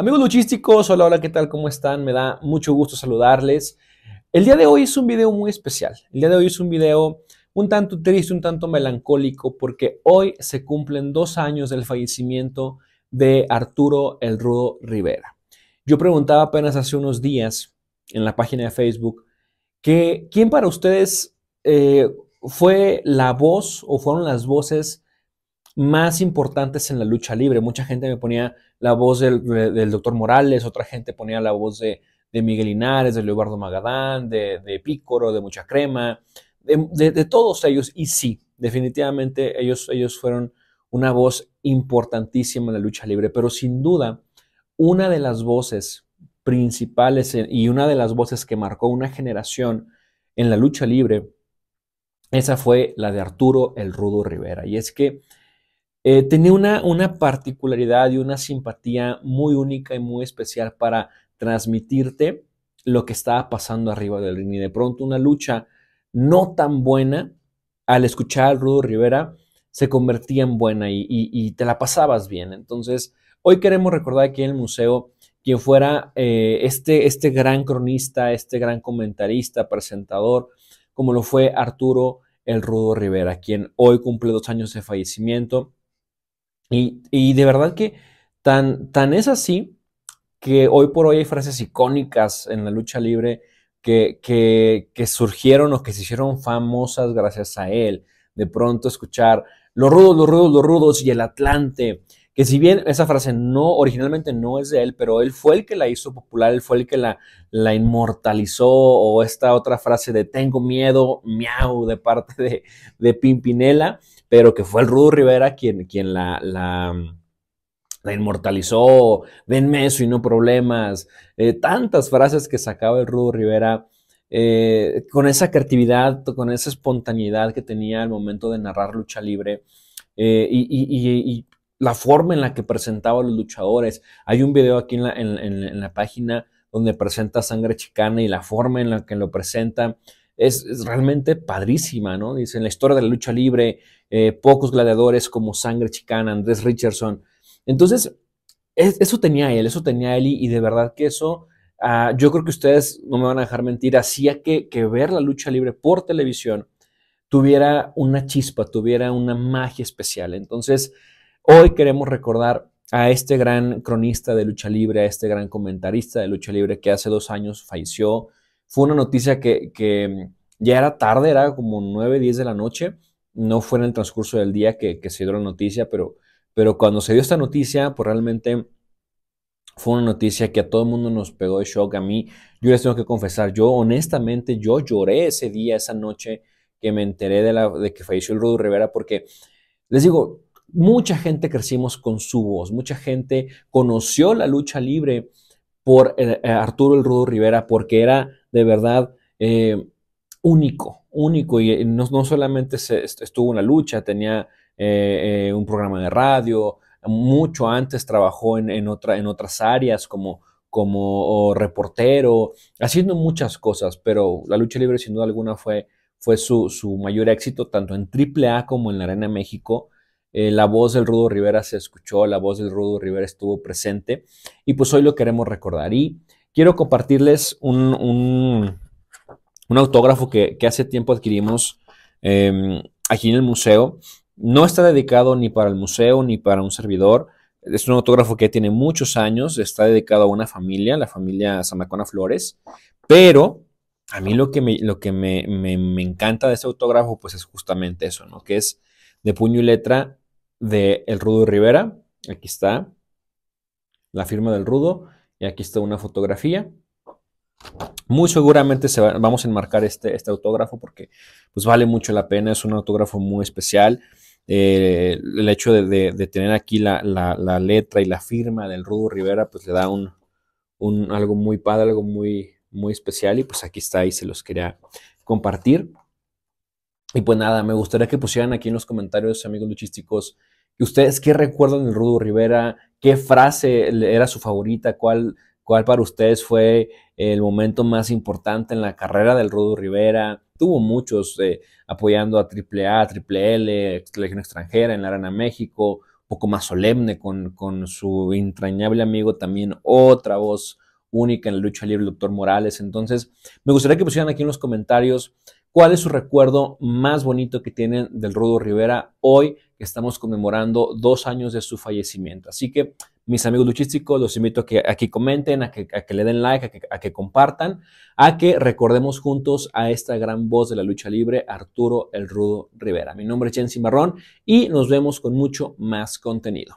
Amigos luchísticos, hola, hola, ¿qué tal? ¿Cómo están? Me da mucho gusto saludarles. El día de hoy es un video muy especial. El día de hoy es un video un tanto triste, un tanto melancólico, porque hoy se cumplen dos años del fallecimiento de Arturo El Rudo Rivera. Yo preguntaba apenas hace unos días en la página de Facebook que quién para ustedes eh, fue la voz o fueron las voces más importantes en la lucha libre. Mucha gente me ponía la voz del, doctor Morales, otra gente ponía la voz de, Miguel Linares, de Leobardo Magadán, de, de Pícoro, de Mucha Crema, de, de, todos ellos. Y sí, definitivamente ellos, ellos fueron una voz importantísima en la lucha libre, pero sin duda, una de las voces principales y una de las voces que marcó una generación en la lucha libre, esa fue la de Arturo el Rudo Rivera. Y es que eh, tenía una, particularidad y una simpatía muy única y muy especial para transmitirte lo que estaba pasando arriba del ring. Y de pronto una lucha no tan buena, al escuchar al Rudo Rivera, se convertía en buena y, te la pasabas bien. Entonces, hoy queremos recordar aquí en el museo quien fuera eh, este, este gran cronista, este gran comentarista, presentador, como lo fue Arturo el Rudo Rivera, quien hoy cumple dos años de fallecimiento y, de verdad que tan, tan es así que hoy por hoy hay frases icónicas en la lucha libre que, que, que, surgieron o que se hicieron famosas gracias a él. De pronto escuchar los rudos, los rudos, los rudos y el Atlante que si bien esa frase no originalmente no es de él, pero él fue el que la hizo popular, él fue el que la, la inmortalizó, o esta otra frase de tengo miedo, miau, de parte de, de Pimpinela, pero que fue el Rudo Rivera quien, quien la, la, inmortalizó, denme eso y no problemas, eh, tantas frases que sacaba el Rudo Rivera. Eh, con esa creatividad, con esa espontaneidad que tenía al momento de narrar lucha libre, eh, y la forma en la que presentaba a los luchadores. Hay un video aquí en la, en, la página donde presenta Sangre Chicana y la forma en la que lo presenta. Es, realmente padrísima, ¿no? Dice, en la historia de la lucha libre, eh, pocos gladiadores como Sangre Chicana, Andrés Richardson. Entonces, eso tenía él, eso tenía él y, de verdad que eso, ah, yo creo que ustedes no me van a dejar mentir, hacía que, que ver la lucha libre por televisión tuviera una chispa, tuviera una magia especial. Entonces, Hoy queremos recordar a este gran cronista de lucha libre, a este gran comentarista de lucha libre que hace dos años falleció. Fue una noticia que, ya era tarde, era como 9, 10 de la noche. No fue en el transcurso del día que, se dio la noticia, pero, pero cuando se dio esta noticia, pues realmente fue una noticia que a todo el mundo nos pegó de shock. A mí, yo les tengo que confesar, yo honestamente, yo lloré ese día, esa noche que me enteré de, de que falleció el Rudo Rivera, porque les digo, Mucha gente crecimos con su voz, mucha gente conoció la lucha libre por eh, eh, Arturo el Rudo Rivera porque era de verdad eh, único, único y no, solamente estuvo en la lucha, tenía un programa de radio, mucho antes trabajó en, en, otras áreas como, reportero, haciendo muchas cosas, pero la lucha libre sin duda alguna fue, fue su, su mayor éxito tanto en AAA como en la Arena México eh, la voz del Rudo Rivera se escuchó, la voz del Rudo Rivera estuvo presente y pues hoy lo queremos recordar. Y quiero compartirles un, un, autógrafo que, hace tiempo adquirimos em, aquí en el museo. No está dedicado ni para el museo ni para un servidor. Es un autógrafo que tiene muchos años, está dedicado a una familia, la familia Zamacona Flores, pero a mí lo que me, lo que me encanta de ese autógrafo pues es justamente eso, ¿no? Que es de puño y letra de El Rudo Rivera. Aquí está la firma del Rudo y aquí está una fotografía. Muy seguramente vamos a enmarcar este, este autógrafo porque pues vale mucho la pena, es un autógrafo muy especial. Eh, el hecho de, tener aquí la, letra y la firma del Rudo Rivera pues le da un, algo muy padre, algo muy, muy especial y pues aquí está y se los quería compartir. Y pues nada, me gustaría que pusieran aquí en los comentarios, amigos luchísticos, ustedes qué recuerdan del Rudo Rivera, qué frase era su favorita, cuál, cuál para ustedes fue el momento más importante en la carrera del Rudo Rivera. Tuvo muchos eh, apoyando a AAA, Triple L, Legión Extranjera en la Arena México, poco más solemne con, con, su entrañable amigo también, otra voz única en la lucha libre, el doctor Morales. Entonces, me gustaría que pusieran aquí en los comentarios cuál es su recuerdo más bonito que tienen del Rudo Rivera hoy que estamos conmemorando dos años de su fallecimiento. Así que mis amigos luchísticos, los invito a que, aquí comenten, a que, le den like, a que, a que, compartan, a que recordemos juntos a esta gran voz de la lucha libre, Arturo El Rudo Rivera. Mi nombre es Jensi Marrón y nos vemos con mucho más contenido.